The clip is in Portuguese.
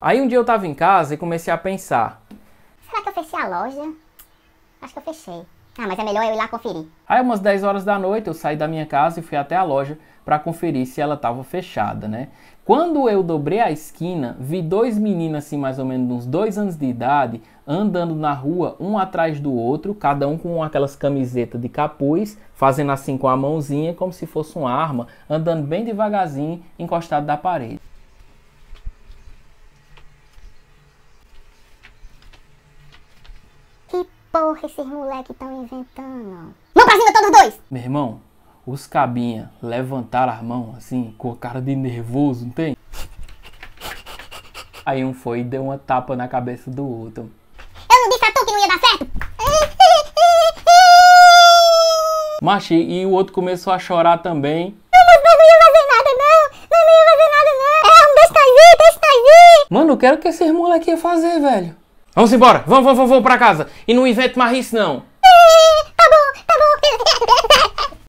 Aí um dia eu tava em casa e comecei a pensar. Será que eu fechei a loja? Acho que eu fechei. Ah, mas é melhor eu ir lá conferir. Aí umas 10 horas da noite eu saí da minha casa e fui até a loja para conferir se ela estava fechada, né? Quando eu dobrei a esquina, vi dois meninos assim mais ou menos uns dois anos de idade andando na rua, um atrás do outro, cada um com aquelas camisetas de capuz, fazendo assim com a mãozinha como se fosse uma arma, andando bem devagarzinho encostado da parede. porra esses moleques estão inventando? Mão pra cima todos dois! Meu irmão, os cabinha levantaram as mãos assim, com a cara de nervoso, não tem? Aí um foi e deu uma tapa na cabeça do outro. Eu não disse a tu que não ia dar certo? Machi, e o outro começou a chorar também. Mano, eu quero que esses moleques iam fazer, velho. Vamos embora, vamos, vamos, vamos, para casa. E não invente mais isso não.